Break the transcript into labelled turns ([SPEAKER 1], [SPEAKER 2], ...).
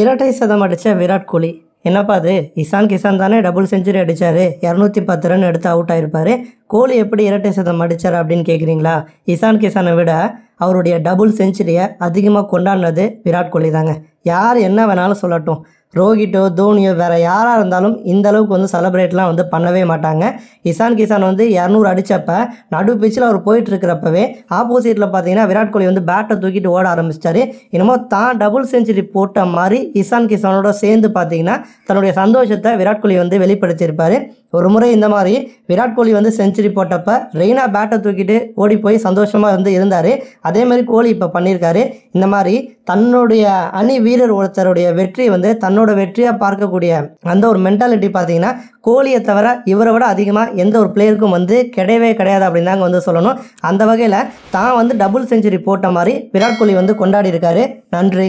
[SPEAKER 1] இரட்டை சதம் அடித்த விராட் கோலி என்னப்பா அது இசான் கிசான் தானே டபுள் செஞ்சுரி அடித்தார் இரநூத்தி பத்து ரன் எடுத்து அவுட் ஆகிருப்பார் கோலி எப்படி இரட்டை சதம் அடித்தார் அப்படின்னு கேட்குறீங்களா இசான் கிசானை விட அவருடைய டபுள் செஞ்சுரியை அதிகமாக கொண்டாடினது விராட் கோலி தாங்க யார் என்ன வேணாலும் சொல்லட்டும் ரோஹிட்டோ தோனியோ வேறு யாராக இருந்தாலும் இந்த அளவுக்கு வந்து செலப்ரேட்லாம் வந்து பண்ணவே மாட்டாங்க இசான் கிசான் வந்து இரநூறு அடித்தப்ப நடு பிச்சில் அவர் போயிட்டு இருக்கிறப்பவே ஆப்போசிட்டில் பார்த்தீங்கன்னா விராட் கோலி வந்து பேட்டை தூக்கிட்டு ஓட ஆரம்பிச்சிட்டாரு என்னமோ தான் டபுள் செஞ்சுரி போட்ட மாதிரி இசான் கிசானோட சேர்ந்து பார்த்தீங்கன்னா தன்னுடைய சந்தோஷத்தை விராட் கோலி வந்து வெளிப்படுத்தியிருப்பார் ஒரு முறை இந்த மாதிரி விராட் கோலி வந்து செஞ்சுரி போட்டப்ப ரெய்னா பேட்டை தூக்கிட்டு ஓடி போய் சந்தோஷமாக வந்து இருந்தார் அதேமாதிரி கோலி இப்போ பண்ணியிருக்காரு இந்த மாதிரி தன்னுடைய அணி வீரர் ஒருத்தருடைய வெற்றி வந்து தன்னோட வெற்றியாக பார்க்கக்கூடிய அந்த ஒரு மென்டாலிட்டி பார்த்தீங்கன்னா கோலியை தவிர இவரை விட அதிகமாக எந்த ஒரு பிளேயருக்கும் வந்து கிடையவே கிடையாது அப்படின்னு தாங்க வந்து சொல்லணும் அந்த வகையில் தான் வந்து டபுள் செஞ்சுரி போட்ட மாதிரி விராட் கோலி வந்து கொண்டாடி இருக்காரு நன்றி